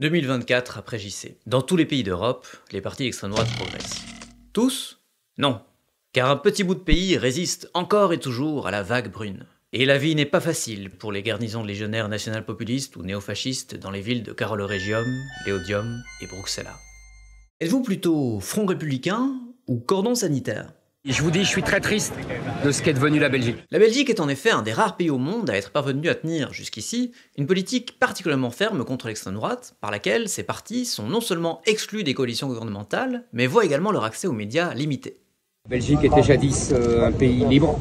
2024 après JC. Dans tous les pays d'Europe, les partis d'extrême droite progressent. Tous Non. Car un petit bout de pays résiste encore et toujours à la vague brune. Et la vie n'est pas facile pour les garnisons de légionnaires national-populistes ou néofascistes dans les villes de Régium, Léodium et Bruxelles. Êtes-vous plutôt front républicain ou cordon sanitaire je vous dis, je suis très triste de ce qu'est devenue la Belgique. La Belgique est en effet un des rares pays au monde à être parvenu à tenir, jusqu'ici, une politique particulièrement ferme contre l'extrême droite, par laquelle ces partis sont non seulement exclus des coalitions gouvernementales, mais voient également leur accès aux médias limité. La Belgique était jadis euh, un pays libre,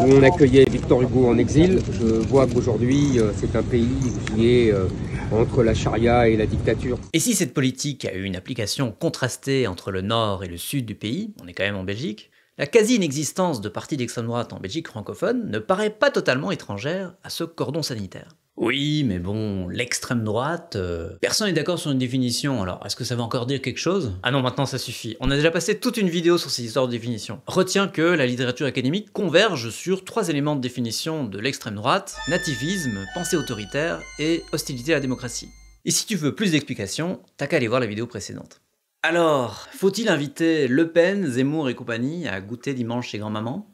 où on accueillait Victor Hugo en exil. Je vois qu'aujourd'hui, euh, c'est un pays qui est euh, entre la charia et la dictature. Et si cette politique a eu une application contrastée entre le nord et le sud du pays, on est quand même en Belgique, la quasi-inexistence de partis d'extrême droite en Belgique francophone ne paraît pas totalement étrangère à ce cordon sanitaire. Oui, mais bon, l'extrême droite, euh, personne n'est d'accord sur une définition, alors est-ce que ça veut encore dire quelque chose Ah non, maintenant ça suffit. On a déjà passé toute une vidéo sur ces histoires de définition. Retiens que la littérature académique converge sur trois éléments de définition de l'extrême droite, nativisme, pensée autoritaire et hostilité à la démocratie. Et si tu veux plus d'explications, t'as qu'à aller voir la vidéo précédente. Alors, faut-il inviter Le Pen, Zemmour et compagnie à goûter dimanche chez grand-maman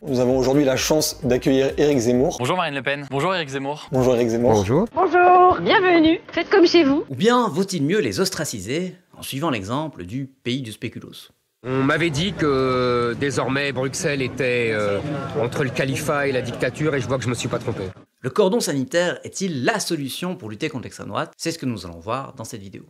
nous avons aujourd'hui la chance d'accueillir Éric Zemmour. Bonjour Marine Le Pen. Bonjour Éric Zemmour. Bonjour Éric Zemmour. Bonjour. Bonjour. Bienvenue. Faites comme chez vous. Ou bien vaut-il mieux les ostraciser en suivant l'exemple du pays du spéculos on m'avait dit que désormais Bruxelles était euh, entre le califat et la dictature et je vois que je me suis pas trompé. Le cordon sanitaire est-il la solution pour lutter contre l'extrême droite C'est ce que nous allons voir dans cette vidéo.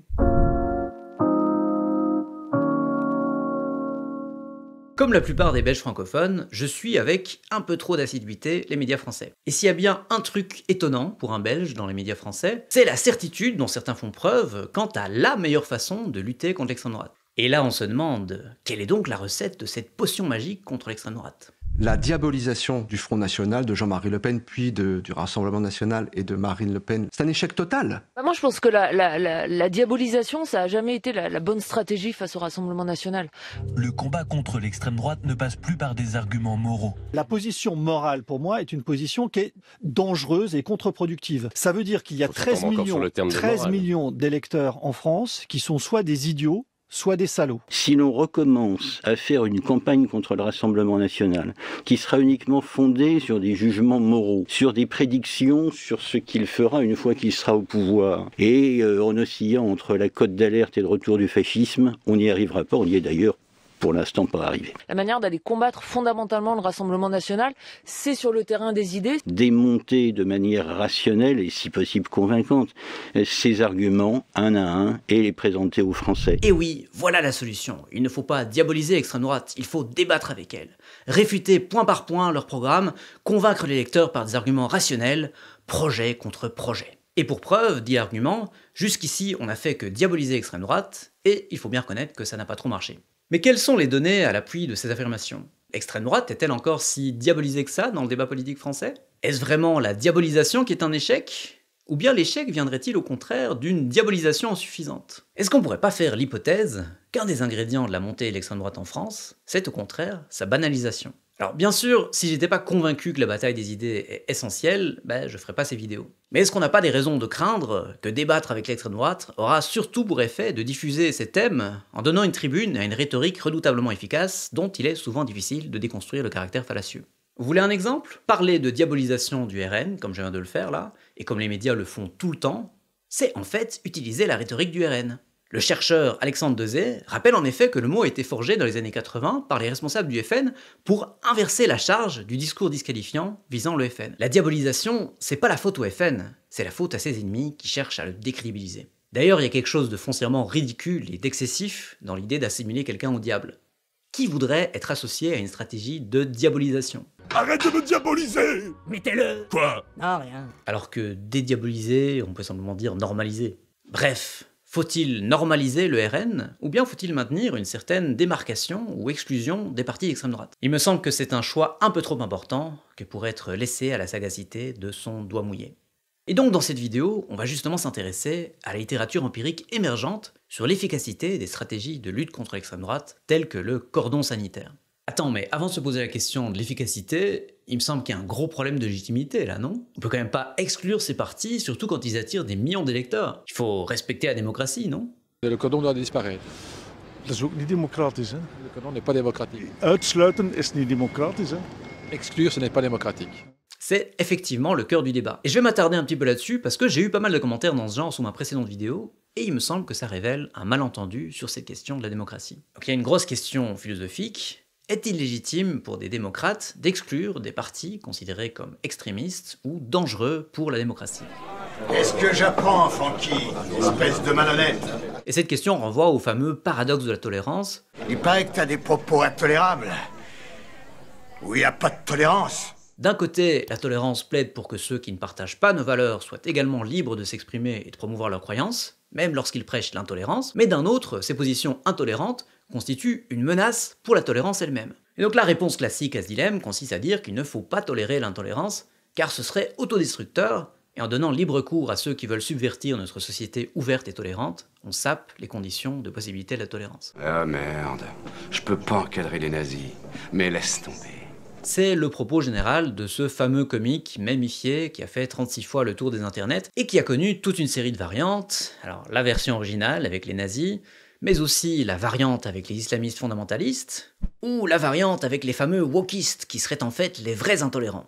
Comme la plupart des Belges francophones, je suis avec un peu trop d'assiduité les médias français. Et s'il y a bien un truc étonnant pour un Belge dans les médias français, c'est la certitude dont certains font preuve quant à la meilleure façon de lutter contre l'extrême droite. Et là, on se demande, quelle est donc la recette de cette potion magique contre l'extrême droite la diabolisation du Front National de Jean-Marie Le Pen, puis du Rassemblement National et de Marine Le Pen, c'est un échec total. Bah, moi, je pense que la, diabolisation, ça n'a jamais été la, bonne stratégie face au Rassemblement National. Le combat contre l'extrême droite ne passe plus par des arguments moraux. La position morale, pour moi, est une position qui est dangereuse et contre-productive. Ça veut dire qu'il y a 13 millions, 13 millions d'électeurs en France qui sont soit des idiots, soit des salauds. Si l'on recommence à faire une campagne contre le Rassemblement national, qui sera uniquement fondée sur des jugements moraux, sur des prédictions sur ce qu'il fera une fois qu'il sera au pouvoir, et euh, en oscillant entre la cote d'alerte et le retour du fascisme, on n'y arrivera pas, on y est d'ailleurs pour l'instant pas arrivé. La manière d'aller combattre fondamentalement le Rassemblement national, c'est sur le terrain des idées. Démonter de manière rationnelle et si possible convaincante ces arguments un à un et les présenter aux Français. Et oui, voilà la solution. Il ne faut pas diaboliser l'extrême droite, il faut débattre avec elle, réfuter point par point leur programme, convaincre les lecteurs par des arguments rationnels, projet contre projet. Et pour preuve, dit argument, jusqu'ici on n'a fait que diaboliser l'extrême droite, et il faut bien reconnaître que ça n'a pas trop marché. Mais quelles sont les données à l'appui de ces affirmations L'extrême droite est-elle encore si diabolisée que ça dans le débat politique français Est-ce vraiment la diabolisation qui est un échec Ou bien l'échec viendrait-il au contraire d'une diabolisation insuffisante Est-ce qu'on pourrait pas faire l'hypothèse qu'un des ingrédients de la montée de l'extrême droite en France, c'est au contraire sa banalisation alors bien sûr, si j'étais pas convaincu que la bataille des idées est essentielle, ben, je ferais pas ces vidéos. Mais est-ce qu'on n'a pas des raisons de craindre que débattre avec l'extrême droite aura surtout pour effet de diffuser ces thèmes en donnant une tribune à une rhétorique redoutablement efficace dont il est souvent difficile de déconstruire le caractère fallacieux Vous voulez un exemple Parler de diabolisation du RN, comme je viens de le faire là, et comme les médias le font tout le temps, c'est en fait utiliser la rhétorique du RN. Le chercheur Alexandre Dezé rappelle en effet que le mot a été forgé dans les années 80 par les responsables du FN pour inverser la charge du discours disqualifiant visant le FN. La diabolisation, c'est pas la faute au FN, c'est la faute à ses ennemis qui cherchent à le décrédibiliser. D'ailleurs, il y a quelque chose de foncièrement ridicule et d'excessif dans l'idée d'assimiler quelqu'un au diable. Qui voudrait être associé à une stratégie de diabolisation Arrête de me diaboliser Mettez-le Quoi Non, rien. Alors que dédiaboliser, on peut simplement dire normaliser. Bref, faut-il normaliser le RN ou bien faut-il maintenir une certaine démarcation ou exclusion des partis d'extrême droite Il me semble que c'est un choix un peu trop important que pour être laissé à la sagacité de son doigt mouillé. Et donc dans cette vidéo, on va justement s'intéresser à la littérature empirique émergente sur l'efficacité des stratégies de lutte contre l'extrême droite telles que le cordon sanitaire. Attends, mais avant de se poser la question de l'efficacité, il me semble qu'il y a un gros problème de légitimité là, non On peut quand même pas exclure ces partis, surtout quand ils attirent des millions d'électeurs. Il faut respecter la démocratie, non Le cordon doit disparaître. C'est aussi Le n'est pas démocratique. Exclure, ce n'est pas démocratique. C'est effectivement le cœur du débat. Et je vais m'attarder un petit peu là-dessus parce que j'ai eu pas mal de commentaires dans ce genre sous ma précédente vidéo et il me semble que ça révèle un malentendu sur cette question de la démocratie. Donc il y a une grosse question philosophique est-il légitime pour des démocrates d'exclure des partis considérés comme extrémistes ou dangereux pour la démocratie est ce que j'apprends, Francky Espèce de malhonnête Et cette question renvoie au fameux paradoxe de la tolérance. Il paraît que t'as des propos intolérables. Où il n'y a pas de tolérance. D'un côté, la tolérance plaide pour que ceux qui ne partagent pas nos valeurs soient également libres de s'exprimer et de promouvoir leur croyances, même lorsqu'ils prêchent l'intolérance, mais d'un autre, ces positions intolérantes constitue une menace pour la tolérance elle-même. Et donc la réponse classique à ce dilemme consiste à dire qu'il ne faut pas tolérer l'intolérance, car ce serait autodestructeur, et en donnant libre cours à ceux qui veulent subvertir notre société ouverte et tolérante, on sape les conditions de possibilité de la tolérance. Ah merde, je peux pas encadrer les nazis, mais laisse tomber. C'est le propos général de ce fameux comique mémifié qui a fait 36 fois le tour des internets et qui a connu toute une série de variantes. Alors la version originale avec les nazis, mais aussi la variante avec les islamistes fondamentalistes, ou la variante avec les fameux wokistes qui seraient en fait les vrais intolérants.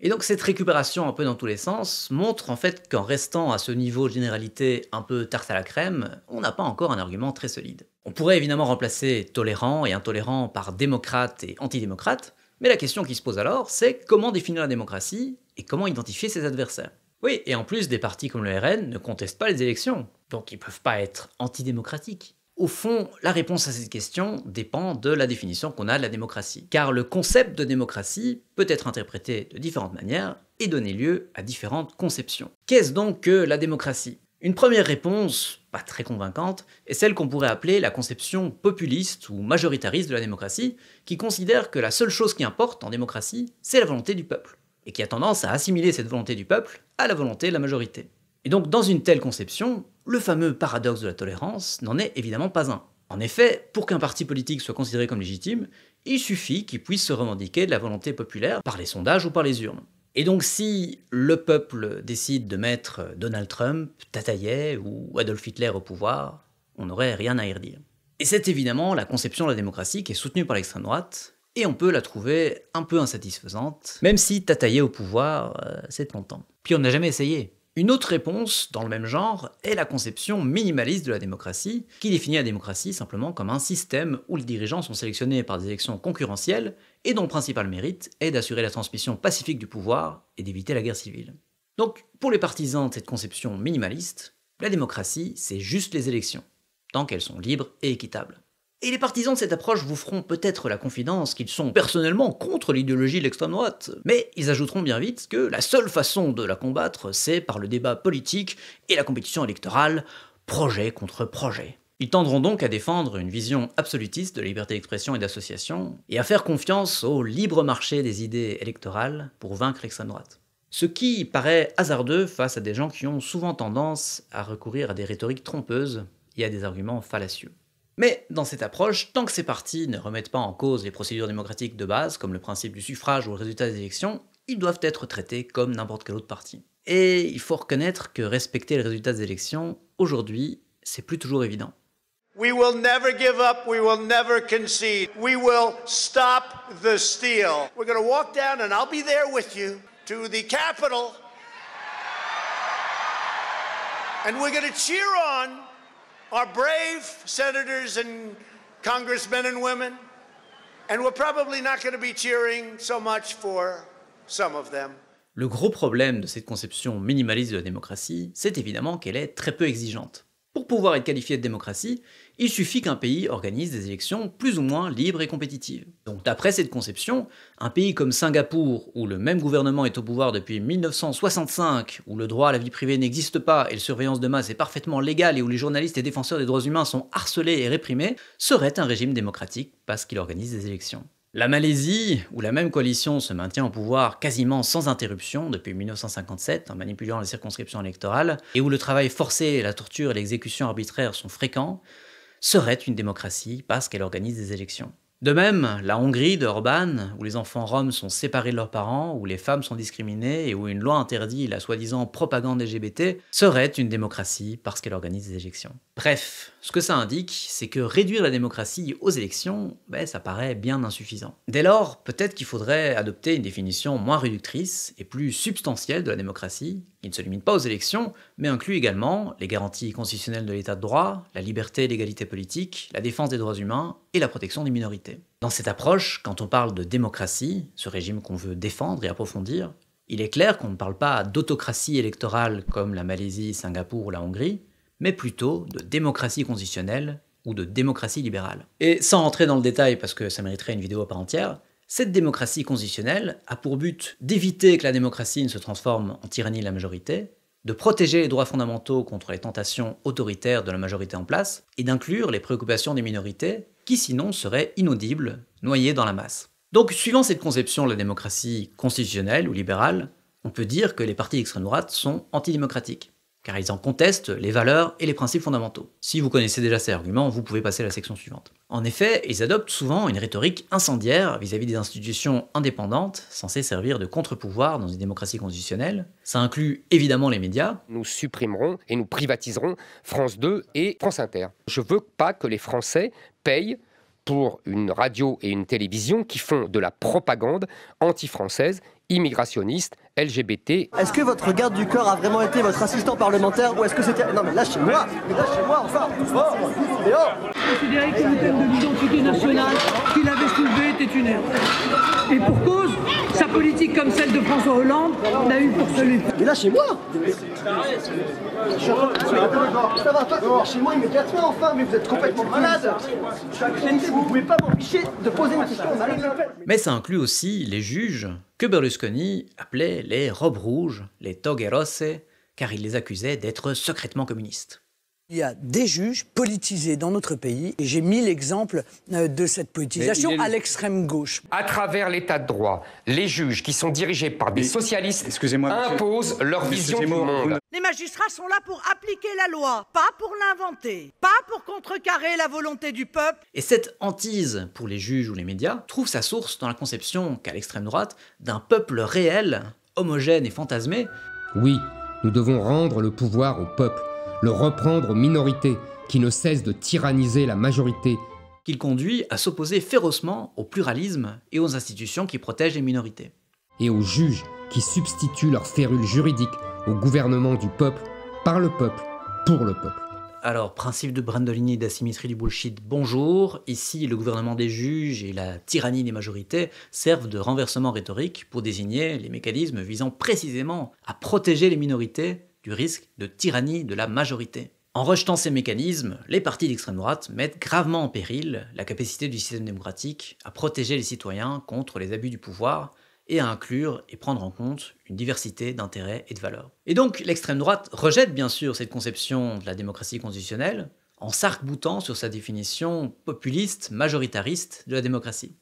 Et donc cette récupération un peu dans tous les sens montre en fait qu'en restant à ce niveau de généralité un peu tarte à la crème, on n'a pas encore un argument très solide. On pourrait évidemment remplacer tolérant et intolérant par démocrate et antidémocrate, mais la question qui se pose alors, c'est comment définir la démocratie et comment identifier ses adversaires. Oui, et en plus, des partis comme le RN ne contestent pas les élections, donc ils peuvent pas être antidémocratiques. Au fond, la réponse à cette question dépend de la définition qu'on a de la démocratie, car le concept de démocratie peut être interprété de différentes manières et donner lieu à différentes conceptions. Qu'est-ce donc que la démocratie Une première réponse, pas très convaincante, est celle qu'on pourrait appeler la conception populiste ou majoritariste de la démocratie, qui considère que la seule chose qui importe en démocratie, c'est la volonté du peuple, et qui a tendance à assimiler cette volonté du peuple à la volonté de la majorité. Et donc dans une telle conception, le fameux paradoxe de la tolérance n'en est évidemment pas un. En effet, pour qu'un parti politique soit considéré comme légitime, il suffit qu'il puisse se revendiquer de la volonté populaire par les sondages ou par les urnes. Et donc si le peuple décide de mettre Donald Trump, Tataillet ou Adolf Hitler au pouvoir, on n'aurait rien à y redire. Et c'est évidemment la conception de la démocratie qui est soutenue par l'extrême droite, et on peut la trouver un peu insatisfaisante, même si Tataillet au pouvoir, euh, c'est longtemps. Puis on n'a jamais essayé, une autre réponse, dans le même genre, est la conception minimaliste de la démocratie, qui définit la démocratie simplement comme un système où les dirigeants sont sélectionnés par des élections concurrentielles et dont le principal mérite est d'assurer la transmission pacifique du pouvoir et d'éviter la guerre civile. Donc, pour les partisans de cette conception minimaliste, la démocratie, c'est juste les élections, tant qu'elles sont libres et équitables. Et les partisans de cette approche vous feront peut-être la confidence qu'ils sont personnellement contre l'idéologie de l'extrême droite, mais ils ajouteront bien vite que la seule façon de la combattre, c'est par le débat politique et la compétition électorale, projet contre projet. Ils tendront donc à défendre une vision absolutiste de la liberté d'expression et d'association, et à faire confiance au libre marché des idées électorales pour vaincre l'extrême droite. Ce qui paraît hasardeux face à des gens qui ont souvent tendance à recourir à des rhétoriques trompeuses et à des arguments fallacieux. Mais dans cette approche, tant que ces partis ne remettent pas en cause les procédures démocratiques de base, comme le principe du suffrage ou le résultat des élections, ils doivent être traités comme n'importe quel autre parti. Et il faut reconnaître que respecter les résultats des élections, aujourd'hui, c'est plus toujours évident. We will never give up. We will never concede. We will stop the steal. We're going to walk down, and I'll be there with you to the Capitol. And we're going to cheer on brave senators and congressmen and women, and we're probably not going to be cheering so much for some of them. Le gros problème de cette conception minimaliste de la démocratie, c'est évidemment qu'elle est très peu exigeante. Pour pouvoir être qualifiée de démocratie, il suffit qu'un pays organise des élections plus ou moins libres et compétitives. Donc d'après cette conception, un pays comme Singapour, où le même gouvernement est au pouvoir depuis 1965, où le droit à la vie privée n'existe pas et la surveillance de masse est parfaitement légale et où les journalistes et défenseurs des droits humains sont harcelés et réprimés, serait un régime démocratique parce qu'il organise des élections. La Malaisie, où la même coalition se maintient au pouvoir quasiment sans interruption depuis 1957 en manipulant les circonscriptions électorales, et où le travail forcé, la torture et l'exécution arbitraire sont fréquents, serait une démocratie parce qu'elle organise des élections. De même, la Hongrie de Orban, où les enfants roms sont séparés de leurs parents, où les femmes sont discriminées et où une loi interdit la soi-disant propagande LGBT, serait une démocratie parce qu'elle organise des élections. Bref, ce que ça indique, c'est que réduire la démocratie aux élections, ben, ça paraît bien insuffisant. Dès lors, peut-être qu'il faudrait adopter une définition moins réductrice et plus substantielle de la démocratie, il ne se limite pas aux élections, mais inclut également les garanties constitutionnelles de l'état de droit, la liberté et l'égalité politique, la défense des droits humains et la protection des minorités. Dans cette approche, quand on parle de démocratie, ce régime qu'on veut défendre et approfondir, il est clair qu'on ne parle pas d'autocratie électorale comme la Malaisie, Singapour ou la Hongrie, mais plutôt de démocratie constitutionnelle ou de démocratie libérale. Et sans entrer dans le détail parce que ça mériterait une vidéo à part entière, cette démocratie constitutionnelle a pour but d'éviter que la démocratie ne se transforme en tyrannie de la majorité, de protéger les droits fondamentaux contre les tentations autoritaires de la majorité en place, et d'inclure les préoccupations des minorités, qui sinon seraient inaudibles, noyées dans la masse. Donc suivant cette conception de la démocratie constitutionnelle ou libérale, on peut dire que les partis d'extrême droite sont antidémocratiques car ils en contestent les valeurs et les principes fondamentaux. Si vous connaissez déjà ces arguments, vous pouvez passer à la section suivante. En effet, ils adoptent souvent une rhétorique incendiaire vis-à-vis des institutions indépendantes, censées servir de contre-pouvoir dans une démocratie constitutionnelle. Ça inclut évidemment les médias. Nous supprimerons et nous privatiserons France 2 et France Inter. Je veux pas que les Français payent pour une radio et une télévision qui font de la propagande anti-française immigrationniste, LGBT. Est-ce que votre garde du corps a vraiment été votre assistant parlementaire ou est-ce que c'était... Non mais lâchez-moi Mais lâchez-moi, enfin oh Considérez de l'identité nationale qu'il avait était une erreur. Et pour cause, sa politique comme celle de François Hollande n'a eu pour celui. Mais là, chez moi Ça va pas chez moi immédiatement, enfin, mais vous êtes complètement malade Je suis vous pouvez pas m'empêcher de poser une question Mais ça inclut aussi les juges que Berlusconi appelait les robes rouges, les toghe car il les accusait d'être secrètement communistes. Il y a des juges politisés dans notre pays, et j'ai mis l'exemple euh, de cette politisation à l'extrême gauche. À travers l'état de droit, les juges qui sont dirigés par des socialistes imposent leur vision du monde. Les magistrats sont là pour appliquer la loi, pas pour l'inventer, pas pour contrecarrer la volonté du peuple. Et cette hantise pour les juges ou les médias trouve sa source dans la conception qu'à l'extrême droite d'un peuple réel, homogène et fantasmé. Oui, nous devons rendre le pouvoir au peuple le reprendre aux minorités qui ne cessent de tyranniser la majorité, qu'il conduit à s'opposer férocement au pluralisme et aux institutions qui protègent les minorités. Et aux juges qui substituent leur férule juridique au gouvernement du peuple, par le peuple, pour le peuple. Alors, principe de Brandolini d'asymétrie du bullshit, bonjour. Ici, le gouvernement des juges et la tyrannie des majorités servent de renversement rhétorique pour désigner les mécanismes visant précisément à protéger les minorités du risque de tyrannie de la majorité. En rejetant ces mécanismes, les partis d'extrême droite mettent gravement en péril la capacité du système démocratique à protéger les citoyens contre les abus du pouvoir et à inclure et prendre en compte une diversité d'intérêts et de valeurs. Et donc l'extrême droite rejette bien sûr cette conception de la démocratie constitutionnelle en s'arc-boutant sur sa définition populiste majoritariste de la démocratie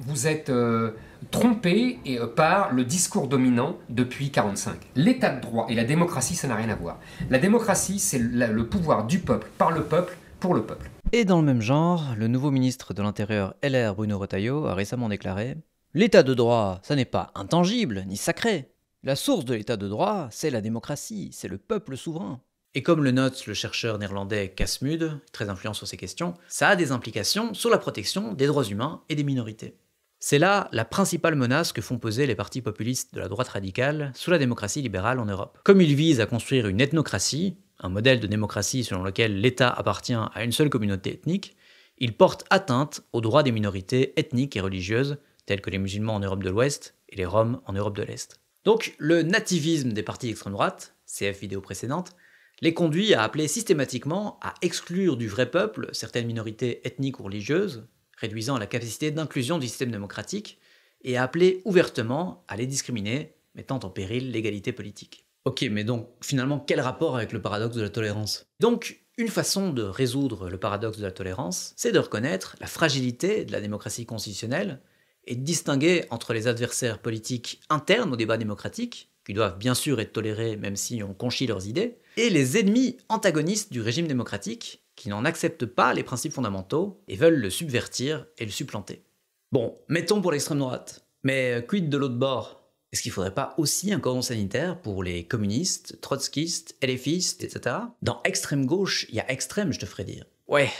vous êtes euh, trompé euh, par le discours dominant depuis 1945. L'état de droit et la démocratie, ça n'a rien à voir. La démocratie, c'est le, pouvoir du peuple, par le peuple, pour le peuple. Et dans le même genre, le nouveau ministre de l'Intérieur LR Bruno Retailleau a récemment déclaré L'état de droit, ça n'est pas intangible ni sacré. La source de l'état de droit, c'est la démocratie, c'est le peuple souverain. Et comme le note le chercheur néerlandais Kasmud, très influent sur ces questions, ça a des implications sur la protection des droits humains et des minorités. C'est là la principale menace que font peser les partis populistes de la droite radicale sous la démocratie libérale en Europe. Comme ils visent à construire une ethnocratie, un modèle de démocratie selon lequel l'État appartient à une seule communauté ethnique, ils portent atteinte aux droits des minorités ethniques et religieuses, telles que les musulmans en Europe de l'Ouest et les Roms en Europe de l'Est. Donc le nativisme des partis d'extrême droite, CF vidéo précédente, les conduit à appeler systématiquement à exclure du vrai peuple certaines minorités ethniques ou religieuses, réduisant la capacité d'inclusion du système démocratique, et a appelé ouvertement à les discriminer, mettant en péril l'égalité politique. Ok, mais donc finalement, quel rapport avec le paradoxe de la tolérance Donc, une façon de résoudre le paradoxe de la tolérance, c'est de reconnaître la fragilité de la démocratie constitutionnelle et de distinguer entre les adversaires politiques internes au débat démocratique, qui doivent bien sûr être tolérés même si on conchit leurs idées, et les ennemis antagonistes du régime démocratique, qui n'en acceptent pas les principes fondamentaux et veulent le subvertir et le supplanter. Bon, mettons pour l'extrême droite. Mais euh, quid de l'autre bord Est-ce qu'il ne faudrait pas aussi un cordon sanitaire pour les communistes, trotskistes, LFistes, etc. Dans extrême gauche, il y a extrême, je te ferai dire. Ouais.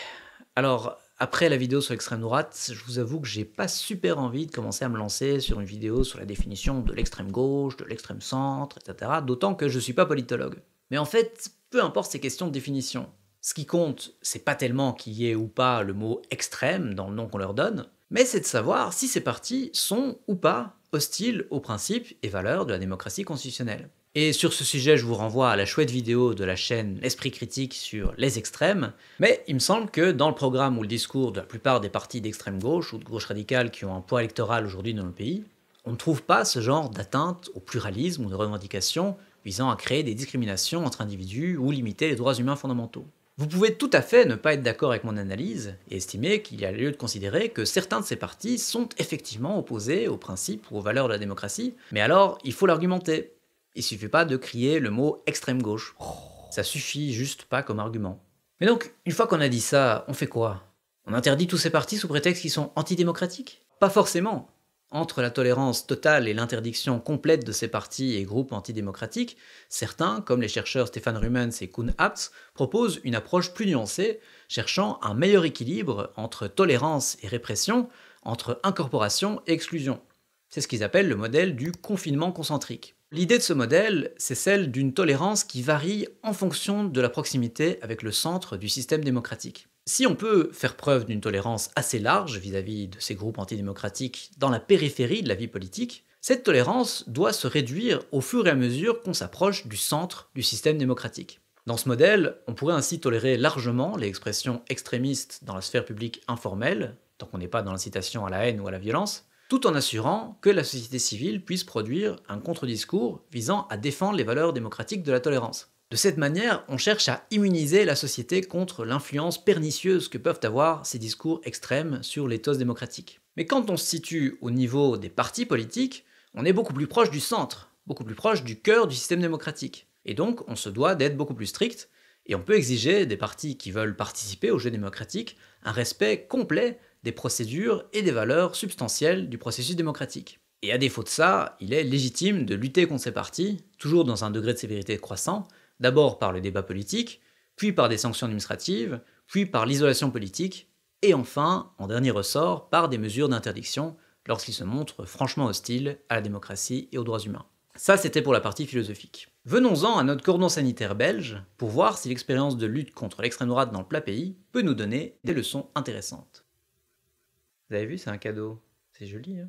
Alors, après la vidéo sur l'extrême droite, je vous avoue que j'ai pas super envie de commencer à me lancer sur une vidéo sur la définition de l'extrême gauche, de l'extrême centre, etc. D'autant que je suis pas politologue. Mais en fait, peu importe ces questions de définition. Ce qui compte, c'est pas tellement qu'il y ait ou pas le mot extrême dans le nom qu'on leur donne, mais c'est de savoir si ces partis sont ou pas hostiles aux principes et valeurs de la démocratie constitutionnelle. Et sur ce sujet, je vous renvoie à la chouette vidéo de la chaîne L'Esprit Critique sur les extrêmes, mais il me semble que dans le programme ou le discours de la plupart des partis d'extrême gauche ou de gauche radicale qui ont un poids électoral aujourd'hui dans le pays, on ne trouve pas ce genre d'atteinte au pluralisme ou de revendication visant à créer des discriminations entre individus ou limiter les droits humains fondamentaux. Vous pouvez tout à fait ne pas être d'accord avec mon analyse et estimer qu'il y a lieu de considérer que certains de ces partis sont effectivement opposés aux principes ou aux valeurs de la démocratie, mais alors il faut l'argumenter. Il suffit pas de crier le mot extrême gauche. Ça suffit juste pas comme argument. Mais donc, une fois qu'on a dit ça, on fait quoi On interdit tous ces partis sous prétexte qu'ils sont antidémocratiques Pas forcément. Entre la tolérance totale et l'interdiction complète de ces partis et groupes antidémocratiques, certains, comme les chercheurs Stefan Rumens et Kuhn Abts, proposent une approche plus nuancée, cherchant un meilleur équilibre entre tolérance et répression, entre incorporation et exclusion. C'est ce qu'ils appellent le modèle du confinement concentrique. L'idée de ce modèle, c'est celle d'une tolérance qui varie en fonction de la proximité avec le centre du système démocratique. Si on peut faire preuve d'une tolérance assez large vis-à-vis de ces groupes antidémocratiques dans la périphérie de la vie politique, cette tolérance doit se réduire au fur et à mesure qu'on s'approche du centre du système démocratique. Dans ce modèle, on pourrait ainsi tolérer largement les expressions extrémistes dans la sphère publique informelle, tant qu'on n'est pas dans l'incitation à la haine ou à la violence, tout en assurant que la société civile puisse produire un contre-discours visant à défendre les valeurs démocratiques de la tolérance. De cette manière, on cherche à immuniser la société contre l'influence pernicieuse que peuvent avoir ces discours extrêmes sur l'éthos démocratique. Mais quand on se situe au niveau des partis politiques, on est beaucoup plus proche du centre, beaucoup plus proche du cœur du système démocratique. Et donc, on se doit d'être beaucoup plus strict, et on peut exiger des partis qui veulent participer au jeu démocratique un respect complet des procédures et des valeurs substantielles du processus démocratique. Et à défaut de ça, il est légitime de lutter contre ces partis, toujours dans un degré de sévérité croissant, d'abord par le débat politique, puis par des sanctions administratives, puis par l'isolation politique, et enfin, en dernier ressort, par des mesures d'interdiction lorsqu'ils se montrent franchement hostiles à la démocratie et aux droits humains. Ça, c'était pour la partie philosophique. Venons-en à notre cordon sanitaire belge pour voir si l'expérience de lutte contre l'extrême droite dans le plat pays peut nous donner des leçons intéressantes. Vous avez vu, c'est un cadeau. C'est joli, hein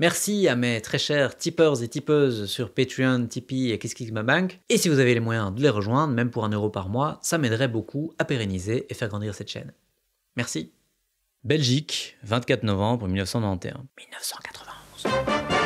Merci à mes très chers tipeurs et tipeuses sur Patreon, Tipeee et KissKissMaBank. Et si vous avez les moyens de les rejoindre, même pour un euro par mois, ça m'aiderait beaucoup à pérenniser et faire grandir cette chaîne. Merci. Belgique, 24 novembre 1991. 1991.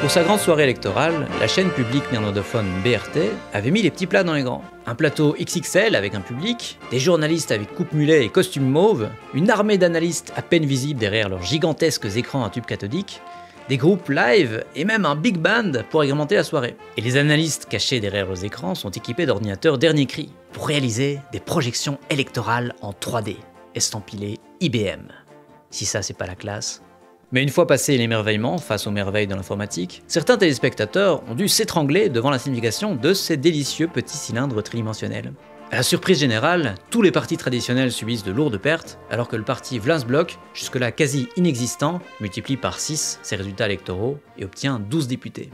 Pour sa grande soirée électorale, la chaîne publique néerlandophone BRT avait mis les petits plats dans les grands. Un plateau XXL avec un public, des journalistes avec coupe mulet et costumes mauve, une armée d'analystes à peine visibles derrière leurs gigantesques écrans à tube cathodique, des groupes live et même un big band pour agrémenter la soirée. Et les analystes cachés derrière leurs écrans sont équipés d'ordinateurs dernier cri pour réaliser des projections électorales en 3D, estampillées IBM. Si ça c'est pas la classe, mais une fois passé l'émerveillement face aux merveilles de l'informatique, certains téléspectateurs ont dû s'étrangler devant la signification de ces délicieux petits cylindres tridimensionnels. À la surprise générale, tous les partis traditionnels subissent de lourdes pertes, alors que le parti Vlaamsblok, jusque-là quasi inexistant, multiplie par 6 ses résultats électoraux et obtient 12 députés.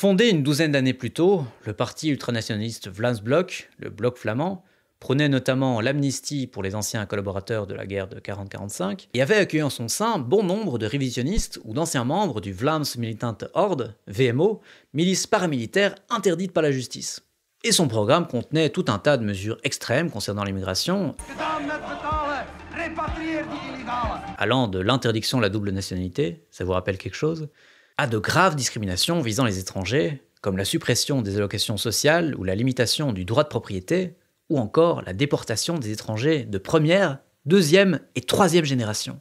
Fondé une douzaine d'années plus tôt, le parti ultranationaliste Vlaams Blok, le Bloc flamand, prenait notamment l'amnistie pour les anciens collaborateurs de la guerre de 40-45, et avait accueilli en son sein bon nombre de révisionnistes ou d'anciens membres du Vlaams Militante Horde, VMO, milice paramilitaire interdite par la justice. Et son programme contenait tout un tas de mesures extrêmes concernant l'immigration, allant de l'interdiction de la double nationalité, ça vous rappelle quelque chose, à de graves discriminations visant les étrangers, comme la suppression des allocations sociales ou la limitation du droit de propriété, ou encore la déportation des étrangers de première, deuxième et troisième génération.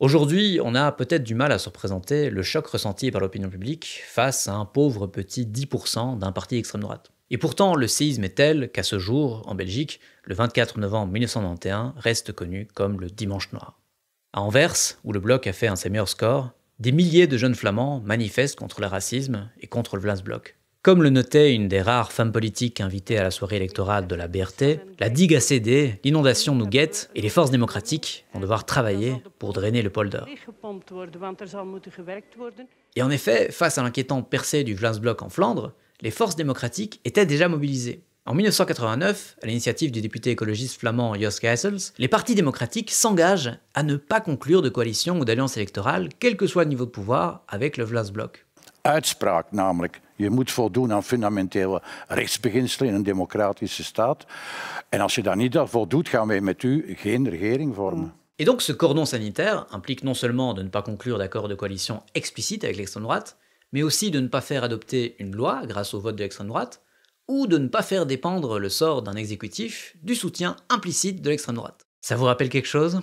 Aujourd'hui, on a peut-être du mal à se représenter le choc ressenti par l'opinion publique face à un pauvre petit 10% d'un parti extrême droite. Et pourtant, le séisme est tel qu'à ce jour, en Belgique, le 24 novembre 1991 reste connu comme le Dimanche Noir. À Anvers, où le bloc a fait un de score, des milliers de jeunes flamands manifestent contre le racisme et contre le Vlaamsblok. Comme le notait une des rares femmes politiques invitées à la soirée électorale de la BRT, la digue a cédé, l'inondation nous guette et les forces démocratiques vont devoir travailler pour drainer le polder. Et en effet, face à l'inquiétante percée du Vlaamsblok en Flandre, les forces démocratiques étaient déjà mobilisées. En 1989, à l'initiative du député écologiste flamand Jos Geissels, les partis démocratiques s'engagent à ne pas conclure de coalition ou d'alliance électorale, quel que soit le niveau de pouvoir, avec le Blok. Uitspraak namelijk. Je moet voldoen aan fundamentele rechtsbeginselen in een democratische staat. En als je daar niet voldoet, gaan met u geen regering vormen. Et donc ce cordon sanitaire implique non seulement de ne pas conclure d'accord de coalition explicite avec l'extrême droite, mais aussi de ne pas faire adopter une loi grâce au vote de l'extrême droite, ou de ne pas faire dépendre le sort d'un exécutif du soutien implicite de l'extrême droite. Ça vous rappelle quelque chose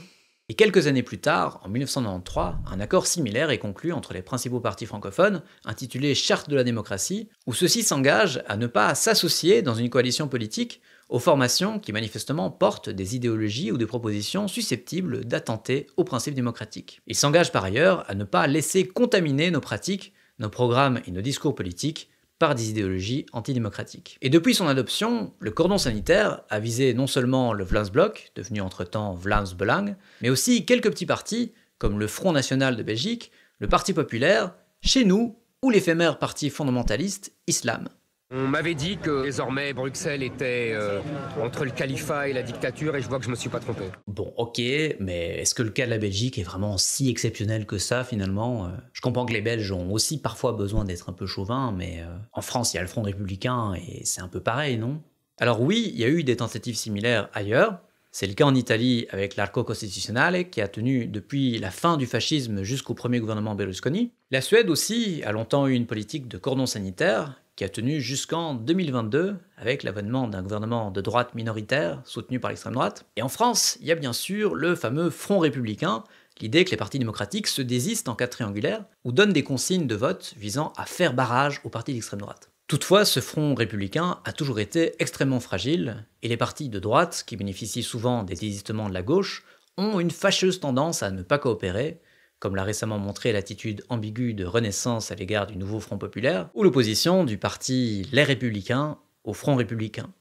Et quelques années plus tard, en 1993, un accord similaire est conclu entre les principaux partis francophones, intitulé Charte de la démocratie, où ceux-ci s'engagent à ne pas s'associer dans une coalition politique aux formations qui manifestement portent des idéologies ou des propositions susceptibles d'attenter aux principes démocratiques. Ils s'engagent par ailleurs à ne pas laisser contaminer nos pratiques, nos programmes et nos discours politiques par des idéologies antidémocratiques. Et depuis son adoption, le cordon sanitaire a visé non seulement le Blok, devenu entre-temps Vlaams Belang, mais aussi quelques petits partis, comme le Front National de Belgique, le Parti Populaire, chez nous, ou l'éphémère parti fondamentaliste Islam. On m'avait dit que désormais Bruxelles était euh, entre le califat et la dictature et je vois que je me suis pas trompé. Bon, ok, mais est-ce que le cas de la Belgique est vraiment si exceptionnel que ça finalement euh Je comprends que les Belges ont aussi parfois besoin d'être un peu chauvins, mais euh, en France il y a le Front républicain et c'est un peu pareil, non Alors oui, il y a eu des tentatives similaires ailleurs. C'est le cas en Italie avec l'Arco Costituzionale qui a tenu depuis la fin du fascisme jusqu'au premier gouvernement Berlusconi. La Suède aussi a longtemps eu une politique de cordon sanitaire qui a tenu jusqu'en 2022 avec l'avènement d'un gouvernement de droite minoritaire soutenu par l'extrême droite. Et en France, il y a bien sûr le fameux Front républicain, l'idée que les partis démocratiques se désistent en cas triangulaire ou donnent des consignes de vote visant à faire barrage aux partis d'extrême droite. Toutefois, ce front républicain a toujours été extrêmement fragile, et les partis de droite, qui bénéficient souvent des désistements de la gauche, ont une fâcheuse tendance à ne pas coopérer, comme l'a récemment montré l'attitude ambiguë de Renaissance à l'égard du nouveau Front populaire, ou l'opposition du parti Les Républicains au Front républicain.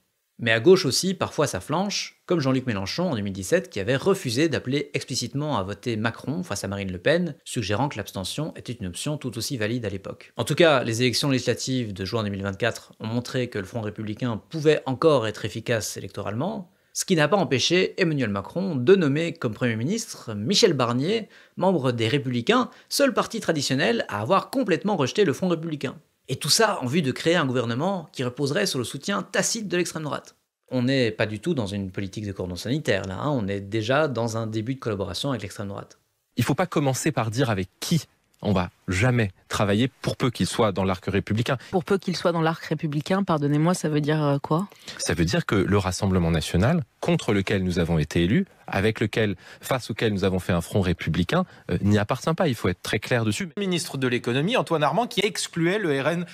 Mais à gauche aussi, parfois ça flanche, comme Jean-Luc Mélenchon en 2017 qui avait refusé d'appeler explicitement à voter Macron face à Marine Le Pen, suggérant que l'abstention était une option tout aussi valide à l'époque. En tout cas, les élections législatives de juin 2024 ont montré que le Front républicain pouvait encore être efficace électoralement, ce qui n'a pas empêché Emmanuel Macron de nommer comme Premier ministre Michel Barnier, membre des Républicains, seul parti traditionnel à avoir complètement rejeté le Front républicain. Et tout ça en vue de créer un gouvernement qui reposerait sur le soutien tacite de l'extrême droite. On n'est pas du tout dans une politique de cordon sanitaire, là, hein. on est déjà dans un début de collaboration avec l'extrême droite. Il ne faut pas commencer par dire avec qui on va jamais travailler pour peu qu'il soit dans l'arc républicain. Pour peu qu'il soit dans l'arc républicain, pardonnez-moi, ça veut dire euh, quoi Ça veut dire que le Rassemblement national, contre lequel nous avons été élus, avec lequel, face auquel nous avons fait un front républicain, euh, n'y appartient pas. Il faut être très clair dessus. Le ministre de l'économie, Antoine Armand, qui excluait le RN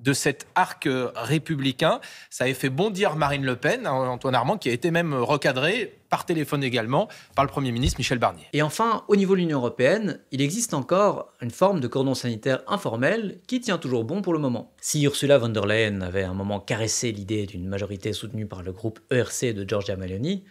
de cet arc euh, républicain. Ça avait fait bondir Marine Le Pen, hein, Antoine Armand, qui a été même euh, recadré par téléphone également par le Premier ministre Michel Barnier. Et enfin, au niveau de l'Union européenne, il existe encore une forme de cordon sanitaire informel qui tient toujours bon pour le moment. Si Ursula von der Leyen avait un moment caressé l'idée d'une majorité soutenue par le groupe ERC de Giorgia Meloni,